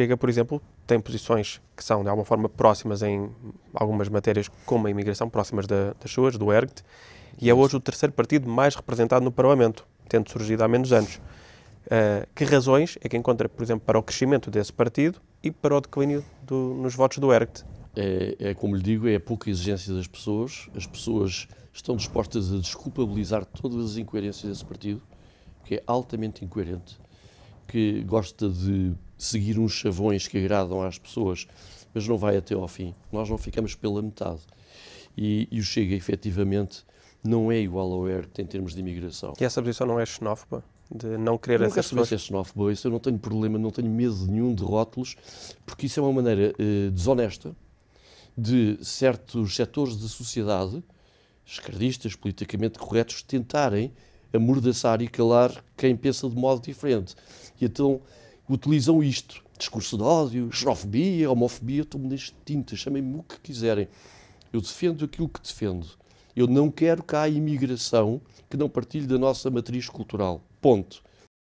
Chega, por exemplo, tem posições que são de alguma forma próximas em algumas matérias, como a imigração, próximas da, das suas, do ERGT, e é hoje o terceiro partido mais representado no Parlamento, tendo surgido há menos anos. Uh, que razões é que encontra, por exemplo, para o crescimento desse partido e para o declínio do, nos votos do ERGT? É, é, como lhe digo, é a pouca exigência das pessoas. As pessoas estão dispostas a desculpabilizar todas as incoerências desse partido, que é altamente incoerente que gosta de seguir uns chavões que agradam às pessoas, mas não vai até ao fim. Nós não ficamos pela metade. E, e o Chega, efetivamente, não é igual ao ERT em termos de imigração. E essa posição não é xenófoba? De não querer eu essas pessoas? Não é xenófoba, isso eu não tenho problema, não tenho medo nenhum de rótulos, porque isso é uma maneira eh, desonesta de certos setores da sociedade, esquerdistas, politicamente corretos, tentarem amordaçar e calar quem pensa de modo diferente. E então utilizam isto. Discurso de ódio, xenofobia, homofobia, estão-me nas tintas, chamem-me o que quiserem. Eu defendo aquilo que defendo. Eu não quero cá imigração que não partilhe da nossa matriz cultural. Ponto.